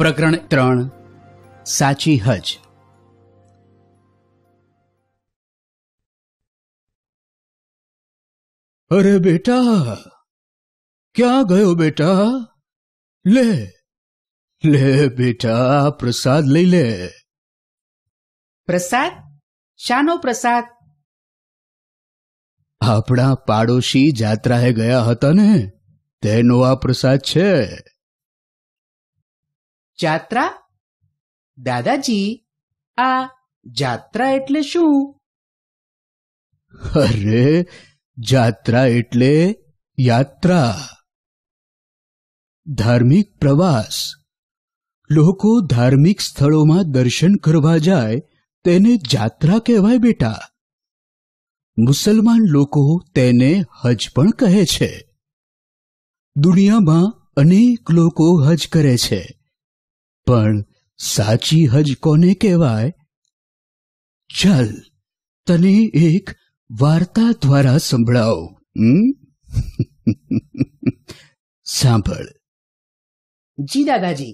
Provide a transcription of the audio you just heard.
પ્રકરણ ત્રણ સાચી હજ અરે બેટા ક્યાં ગયો બેટા લે લે બેટા પ્રસાદ લઈ લે પ્રસાદ શાનો પ્રસાદ આપણા પાડોશી જાત્રાએ ગયા હતા ને તેનો આ પ્રસાદ છે જાત્રા દાદાજી આ જાત્રા એટલે શું અરે જાત્રા એટલે યાત્રા ધાર્મિક પ્રવાસ લોકો ધાર્મિક સ્થળોમાં દર્શન કરવા જાય તેને જાત્રા કહેવાય બેટા મુસલમાન લોકો તેને હજ પણ કહે છે દુનિયામાં અનેક લોકો હજ કરે છે પણ સાચી હજ કોને કહેવાય ચાલ તને એક વાર્તા દ્વારા સંભળાવ સાંભળ જી દાદાજી